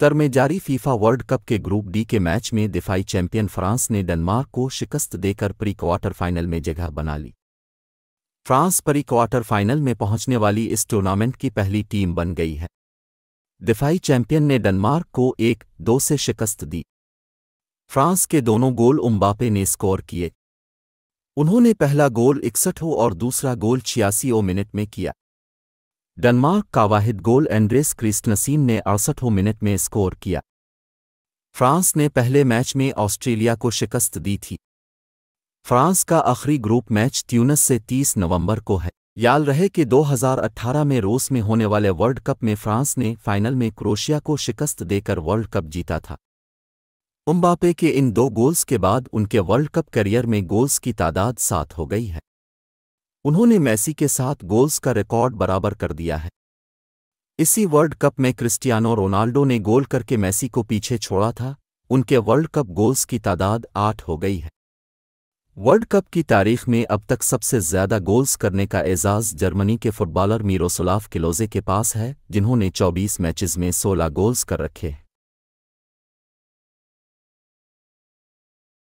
Qatar में जारी FIFA World Cup के ग्रुप डी के मैच में दिफाई चैंपियन फ्रांस ने डेनमार्क को शिकस्त देकर प्री क्वार्टर फाइनल में जगह बना ली फ्रांस प्री क्वार्टर फाइनल में पहुंचने वाली इस टूर्नामेंट की पहली टीम बन गई है दिफाई चैंपियन ने डेनमार्क को एक दो से शिकस्त दी फ्रांस के दोनों गोल उम्बापे ने स्कोर किए उन्होंने पहला गोल इकसठों और दूसरा गोल छियासी मिनट में किया डेनमार्क का वाहिद गोल एंड्रेस क्रिस्टनसीन ने अड़सठों मिनट में स्कोर किया फ्रांस ने पहले मैच में ऑस्ट्रेलिया को शिकस्त दी थी फ्रांस का आखिरी ग्रुप मैच ट्यूनस से 30 नवंबर को है याद रहे कि 2018 में रूस में होने वाले वर्ल्ड कप में फ्रांस ने फाइनल में क्रोशिया को शिकस्त देकर वर्ल्ड कप जीता था उम्बापे के इन दो गोल्स के बाद उनके वर्ल्ड कप करियर में गोल्स की तादाद सात हो गई है उन्होंने मैसी के साथ गोल्स का रिकॉर्ड बराबर कर दिया है इसी वर्ल्ड कप में क्रिस्टियानो रोनाल्डो ने गोल करके मैसी को पीछे छोड़ा था उनके वर्ल्ड कप गोल्स की तादाद आठ हो गई है वर्ल्ड कप की तारीख में अब तक सबसे ज्यादा गोल्स करने का एजाज जर्मनी के फुटबॉलर मीरोसुलाफ किलोजे के पास है जिन्होंने 24 मैचेस में 16 गोल्स कर रखे हैं